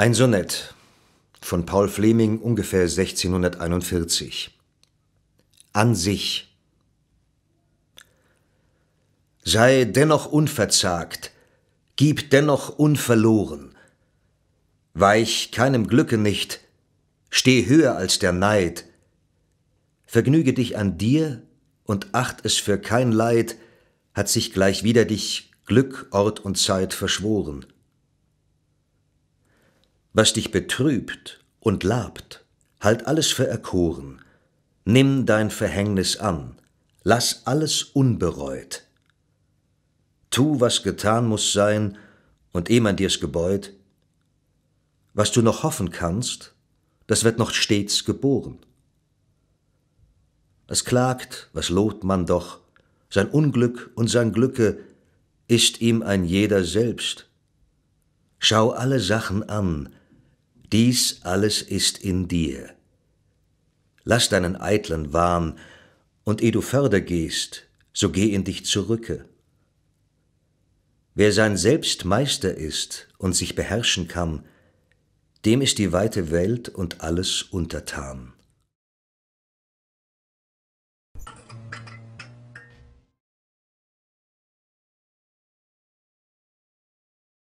Ein Sonett von Paul Fleming ungefähr 1641. An sich. Sei dennoch unverzagt, gib dennoch unverloren. Weich keinem Glücke nicht, steh höher als der Neid. Vergnüge dich an dir und acht es für kein Leid, hat sich gleich wieder dich Glück, Ort und Zeit verschworen was dich betrübt und labt, halt alles für erkoren, nimm dein Verhängnis an, lass alles unbereut. Tu, was getan muß sein, und eh man dir's gebeut. Was du noch hoffen kannst, das wird noch stets geboren. Es klagt, was lobt man doch, sein Unglück und sein Glücke ist ihm ein jeder selbst. Schau alle Sachen an, dies alles ist in dir. Lass deinen eitlen Wahn, und eh du förder gehst, so geh in dich zurücke. Wer sein Selbst Meister ist und sich beherrschen kann, dem ist die weite Welt und alles untertan.